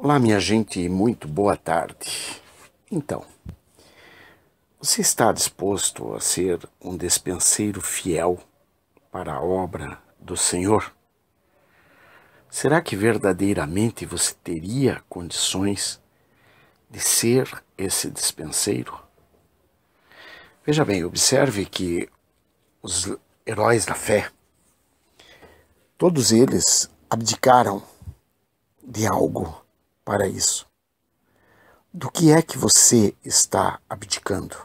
Olá, minha gente, muito boa tarde. Então, você está disposto a ser um despenseiro fiel para a obra do Senhor? Será que verdadeiramente você teria condições de ser esse despenseiro? Veja bem, observe que os heróis da fé, todos eles abdicaram de algo para isso. Do que é que você está abdicando?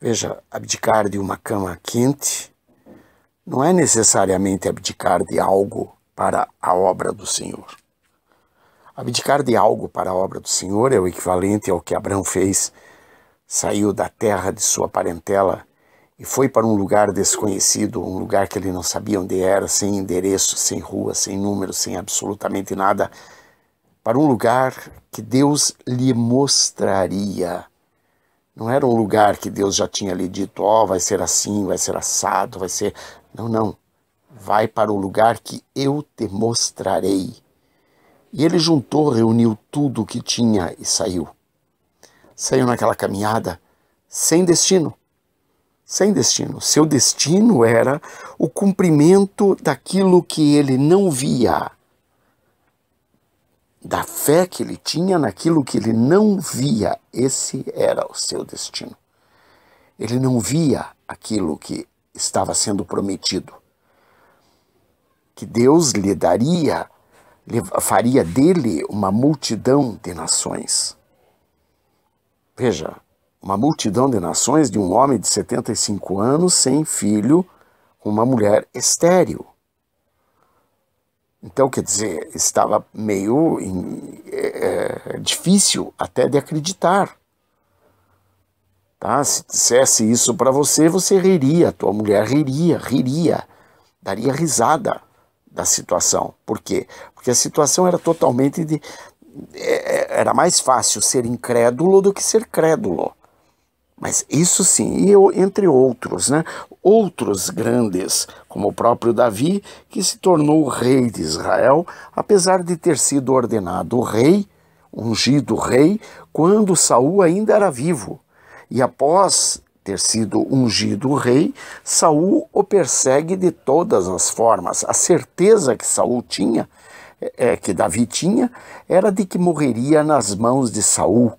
Veja, abdicar de uma cama quente não é necessariamente abdicar de algo para a obra do Senhor. Abdicar de algo para a obra do Senhor é o equivalente ao que Abraão fez. Saiu da terra de sua parentela e foi para um lugar desconhecido, um lugar que ele não sabia onde era, sem endereço, sem rua, sem número, sem absolutamente nada, para um lugar que Deus lhe mostraria. Não era um lugar que Deus já tinha lhe dito, ó, oh, vai ser assim, vai ser assado, vai ser. Não, não. Vai para o lugar que eu te mostrarei. E ele juntou, reuniu tudo o que tinha e saiu. Saiu naquela caminhada sem destino. Sem destino. Seu destino era o cumprimento daquilo que ele não via da fé que ele tinha naquilo que ele não via. Esse era o seu destino. Ele não via aquilo que estava sendo prometido. Que Deus lhe daria, faria dele uma multidão de nações. Veja, uma multidão de nações de um homem de 75 anos, sem filho, uma mulher estéril. Então, quer dizer, estava meio é, é, difícil até de acreditar. Tá? Se dissesse isso para você, você riria, tua mulher riria, riria, daria risada da situação. Por quê? Porque a situação era totalmente de. É, é, era mais fácil ser incrédulo do que ser crédulo. Mas isso sim, e eu, entre outros, né? outros grandes, como o próprio Davi, que se tornou rei de Israel, apesar de ter sido ordenado rei, ungido rei, quando Saul ainda era vivo. E após ter sido ungido rei, Saul o persegue de todas as formas. A certeza que Saul tinha, é, é que Davi tinha, era de que morreria nas mãos de Saul.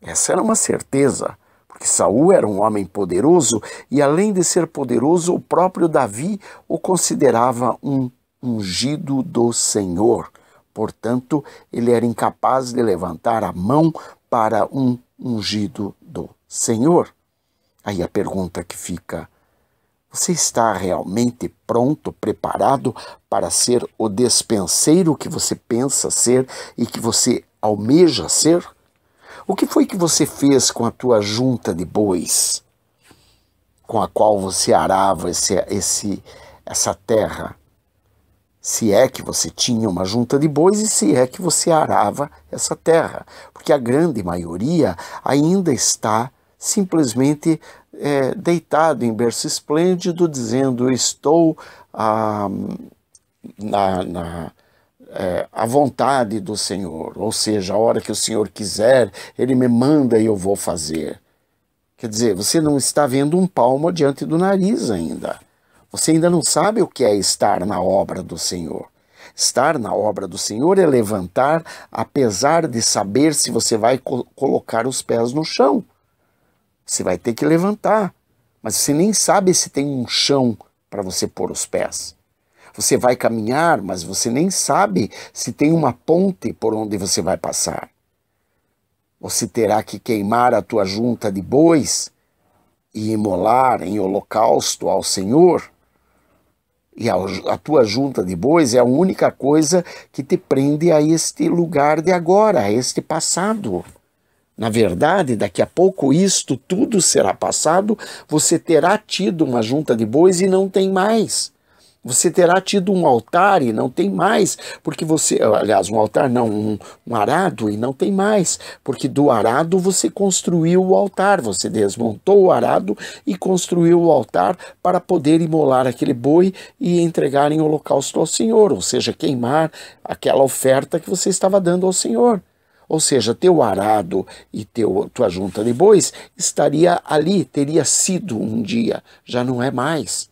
Essa era uma certeza porque Saul era um homem poderoso e além de ser poderoso, o próprio Davi o considerava um ungido do Senhor. Portanto, ele era incapaz de levantar a mão para um ungido do Senhor. Aí a pergunta que fica: você está realmente pronto, preparado para ser o despenseiro que você pensa ser e que você almeja ser? O que foi que você fez com a tua junta de bois, com a qual você arava esse, esse, essa terra? Se é que você tinha uma junta de bois e se é que você arava essa terra, porque a grande maioria ainda está simplesmente é, deitado em berço esplêndido, dizendo: Estou ah, na, na, é, a vontade do Senhor, ou seja, a hora que o Senhor quiser, Ele me manda e eu vou fazer. Quer dizer, você não está vendo um palmo diante do nariz ainda. Você ainda não sabe o que é estar na obra do Senhor. Estar na obra do Senhor é levantar, apesar de saber se você vai co colocar os pés no chão. Você vai ter que levantar, mas você nem sabe se tem um chão para você pôr os pés. Você vai caminhar, mas você nem sabe se tem uma ponte por onde você vai passar. Você terá que queimar a tua junta de bois e imolar em holocausto ao Senhor. E a, a tua junta de bois é a única coisa que te prende a este lugar de agora, a este passado. Na verdade, daqui a pouco isto tudo será passado, você terá tido uma junta de bois e não tem mais. Você terá tido um altar e não tem mais, porque você. Aliás, um altar não, um, um arado e não tem mais, porque do arado você construiu o altar, você desmontou o arado e construiu o altar para poder imolar aquele boi e entregar em holocausto ao Senhor, ou seja, queimar aquela oferta que você estava dando ao Senhor. Ou seja, teu arado e teu, tua junta de bois estaria ali, teria sido um dia, já não é mais.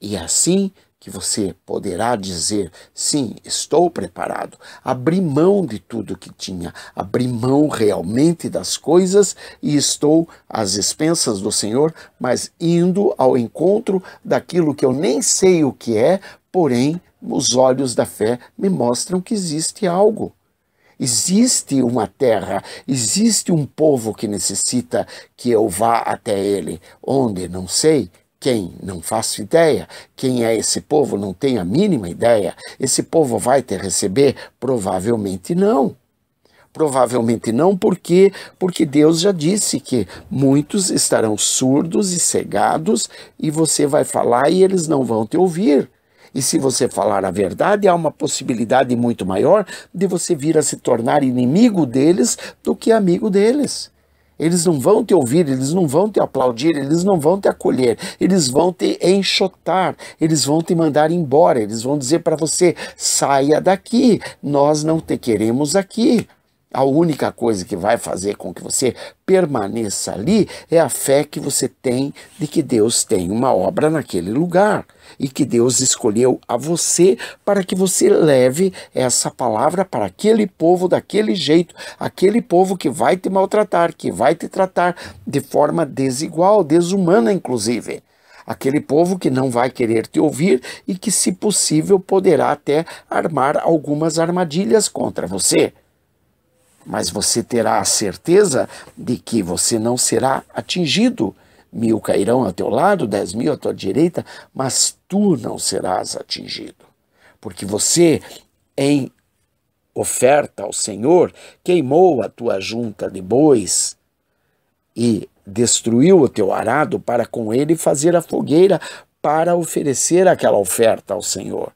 E é assim que você poderá dizer: sim, estou preparado. Abri mão de tudo que tinha, abri mão realmente das coisas e estou às expensas do Senhor, mas indo ao encontro daquilo que eu nem sei o que é, porém os olhos da fé me mostram que existe algo. Existe uma terra, existe um povo que necessita que eu vá até ele. Onde? Não sei, quem? Não faço ideia. Quem é esse povo? Não tenho a mínima ideia. Esse povo vai te receber? Provavelmente não. Provavelmente não, porque porque Deus já disse que muitos estarão surdos e cegados e você vai falar e eles não vão te ouvir. E se você falar a verdade, há uma possibilidade muito maior de você vir a se tornar inimigo deles do que amigo deles. Eles não vão te ouvir, eles não vão te aplaudir, eles não vão te acolher, eles vão te enxotar, eles vão te mandar embora, eles vão dizer para você: saia daqui, nós não te queremos aqui. A única coisa que vai fazer com que você permaneça ali é a fé que você tem de que Deus tem uma obra naquele lugar e que Deus escolheu a você para que você leve essa palavra para aquele povo daquele jeito, aquele povo que vai te maltratar, que vai te tratar de forma desigual, desumana inclusive aquele povo que não vai querer te ouvir e que, se possível, poderá até armar algumas armadilhas contra você mas você terá a certeza de que você não será atingido. Mil cairão a teu lado, dez mil à tua direita, mas tu não serás atingido. Porque você, em oferta ao Senhor, queimou a tua junta de bois e destruiu o teu arado para com ele fazer a fogueira para oferecer aquela oferta ao Senhor.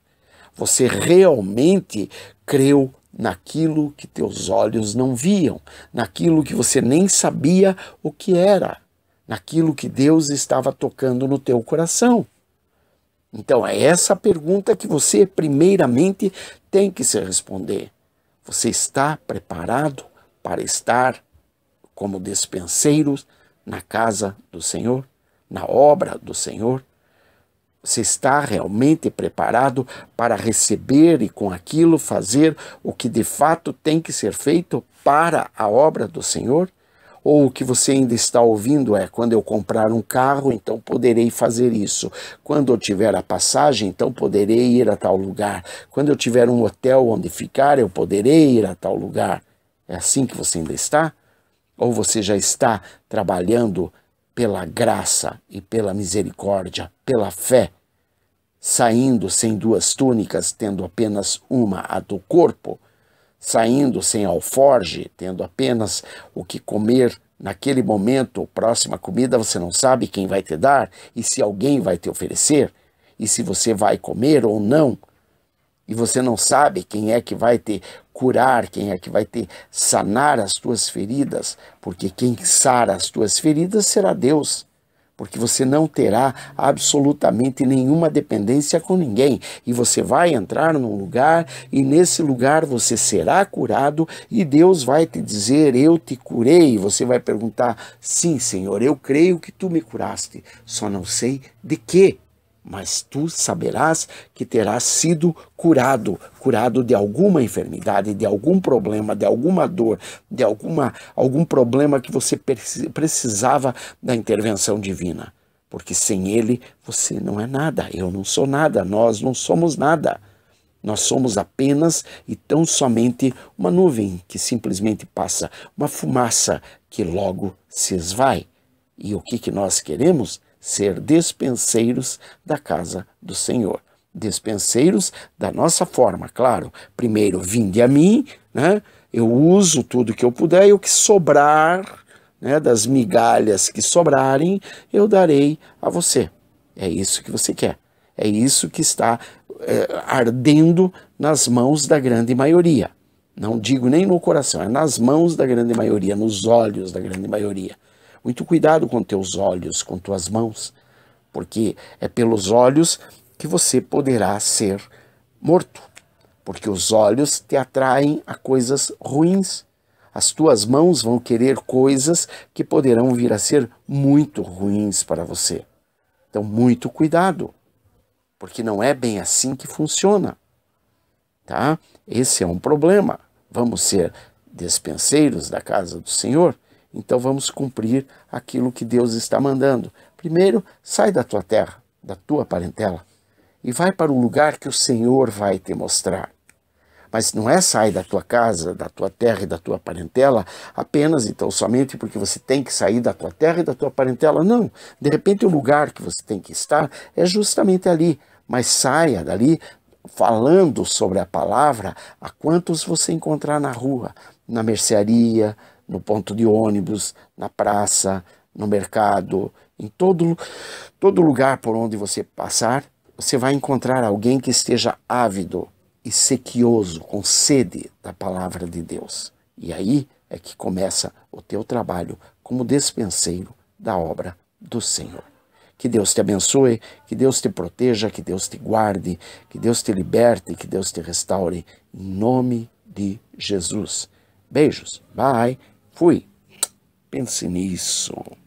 Você realmente creu naquilo que teus olhos não viam, naquilo que você nem sabia o que era, naquilo que Deus estava tocando no teu coração. Então é essa pergunta que você primeiramente tem que se responder. Você está preparado para estar como despenseiros na casa do Senhor, na obra do Senhor? Você está realmente preparado para receber e com aquilo fazer o que de fato tem que ser feito para a obra do Senhor? Ou o que você ainda está ouvindo é: quando eu comprar um carro, então poderei fazer isso. Quando eu tiver a passagem, então poderei ir a tal lugar. Quando eu tiver um hotel onde ficar, eu poderei ir a tal lugar. É assim que você ainda está? Ou você já está trabalhando pela graça e pela misericórdia, pela fé, saindo sem duas túnicas, tendo apenas uma, a do corpo, saindo sem alforge, tendo apenas o que comer naquele momento, próxima comida, você não sabe quem vai te dar e se alguém vai te oferecer, e se você vai comer ou não e você não sabe quem é que vai te curar, quem é que vai te sanar as tuas feridas, porque quem sara as tuas feridas será Deus. Porque você não terá absolutamente nenhuma dependência com ninguém. E você vai entrar num lugar, e nesse lugar você será curado, e Deus vai te dizer: Eu te curei. E você vai perguntar: Sim, Senhor, eu creio que tu me curaste, só não sei de quê mas tu saberás que terás sido curado, curado de alguma enfermidade, de algum problema, de alguma dor, de alguma algum problema que você precisava da intervenção divina, porque sem ele você não é nada, eu não sou nada, nós não somos nada. Nós somos apenas e tão somente uma nuvem que simplesmente passa, uma fumaça que logo se esvai. E o que, que nós queremos? ser despenseiros da casa do Senhor. Despenseiros da nossa forma, claro. Primeiro, vinde a mim, né? eu uso tudo que eu puder e o que sobrar, né, das migalhas que sobrarem, eu darei a você. É isso que você quer. É isso que está é, ardendo nas mãos da grande maioria. Não digo nem no coração, é nas mãos da grande maioria, nos olhos da grande maioria. Muito cuidado com teus olhos, com tuas mãos, porque é pelos olhos que você poderá ser morto, porque os olhos te atraem a coisas ruins. As tuas mãos vão querer coisas que poderão vir a ser muito ruins para você. Então, muito cuidado, porque não é bem assim que funciona. Tá? Esse é um problema. Vamos ser despenseiros da casa do Senhor? Então vamos cumprir aquilo que Deus está mandando. Primeiro, sai da tua terra, da tua parentela, e vai para o lugar que o Senhor vai te mostrar. Mas não é sair da tua casa, da tua terra e da tua parentela apenas, então, somente porque você tem que sair da tua terra e da tua parentela. Não. De repente, o lugar que você tem que estar é justamente ali. Mas saia dali falando sobre a palavra a quantos você encontrar na rua, na mercearia, no ponto de ônibus, na praça, no mercado, em todo, todo lugar por onde você passar, você vai encontrar alguém que esteja ávido e sequioso, com sede da palavra de Deus. E aí é que começa o teu trabalho como despenseiro da obra do Senhor. Que Deus te abençoe, que Deus te proteja, que Deus te guarde, que Deus te liberte, que Deus te restaure, em nome de Jesus. Beijos, bye! Fui. Pense nisso.